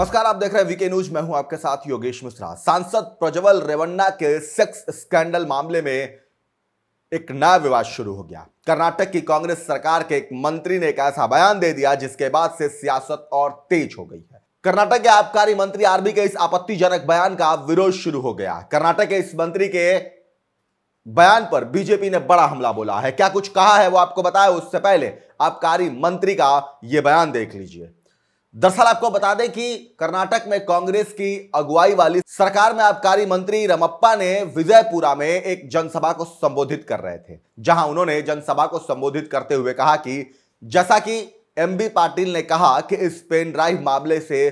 नमस्कार आप देख रहे हैं वीके न्यूज मैं हूं आपके साथ योगेश मिश्रा सांसद प्रज्वल रेवन्ना के सेक्स स्कैंडल मामले में एक नया विवाद शुरू हो गया कर्नाटक की कांग्रेस सरकार के एक मंत्री ने एक ऐसा बयान दे दिया जिसके बाद से सियासत और तेज हो गई है कर्नाटक के आबकारी मंत्री आरबी के इस आपत्तिजनक बयान का विरोध शुरू हो गया कर्नाटक के इस मंत्री के बयान पर बीजेपी ने बड़ा हमला बोला है क्या कुछ कहा है वो आपको बताया उससे पहले आबकारी मंत्री का यह बयान देख लीजिए दरअसल आपको बता दें कि कर्नाटक में कांग्रेस की अगुवाई वाली सरकार में आबकारी मंत्री रमप्पा ने विजयपुरा में एक जनसभा को संबोधित कर रहे थे जहां उन्होंने जनसभा को संबोधित करते हुए कहा कि जैसा कि एमबी पाटिल ने कहा कि इस पेन ड्राइव मामले से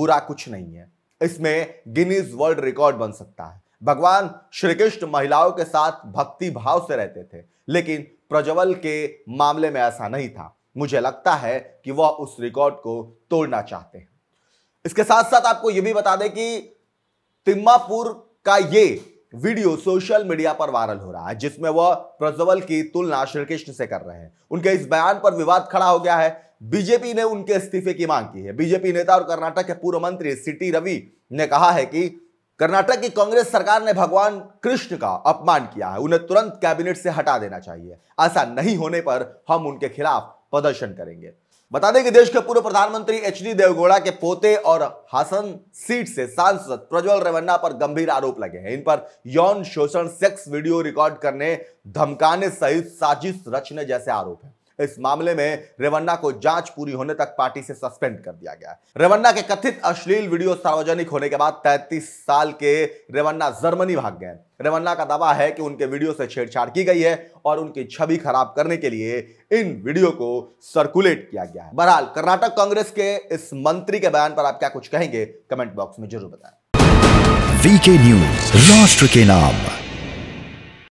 बुरा कुछ नहीं है इसमें गिनीज वर्ल्ड रिकॉर्ड बन सकता है भगवान श्री कृष्ण महिलाओं के साथ भक्ति भाव से रहते थे लेकिन प्रज्वल के मामले में ऐसा नहीं था मुझे लगता है कि वह उस रिकॉर्ड को तोड़ना चाहते हैं इसके साथ साथ आपको यह भी बता दें कि तिम्मापुर का ये वीडियो सोशल मीडिया पर वायरल हो रहा है जिसमें वह प्रज्वल की तुलना श्री कृष्ण से कर रहे हैं उनके इस बयान पर विवाद खड़ा हो गया है बीजेपी ने उनके इस्तीफे की मांग की है बीजेपी नेता और कर्नाटक के पूर्व मंत्री सिटी रवि ने कहा है कि कर्नाटक की कांग्रेस सरकार ने भगवान कृष्ण का अपमान किया है उन्हें तुरंत कैबिनेट से हटा देना चाहिए ऐसा नहीं होने पर हम उनके खिलाफ प्रदर्शन करेंगे बता दें कि देश के पूर्व प्रधानमंत्री एच डी देवगौड़ा के पोते और हासन सीट से सांसद प्रज्वल रेवन्ना पर गंभीर आरोप लगे हैं इन पर यौन शोषण सेक्स वीडियो रिकॉर्ड करने धमकाने सहित साजिश रचने जैसे आरोप हैं इस मामले में रेवन्ना को जांच पूरी होने तक पार्टी से सस्पेंड कर दिया गया रेवन्ना के कथित अश्लील वीडियो सार्वजनिक होने के बाद 33 साल के रेवन्ना जर्मनी भाग गए रेवन्ना का दावा है कि उनके वीडियो से छेड़छाड़ की गई है और उनकी छवि खराब करने के लिए इन वीडियो को सर्कुलेट किया गया है बहरहाल कर्नाटक कांग्रेस के इस मंत्री के बयान पर आप क्या कुछ कहेंगे कमेंट बॉक्स में जरूर बताएं वीके न्यूज राष्ट्र के नाम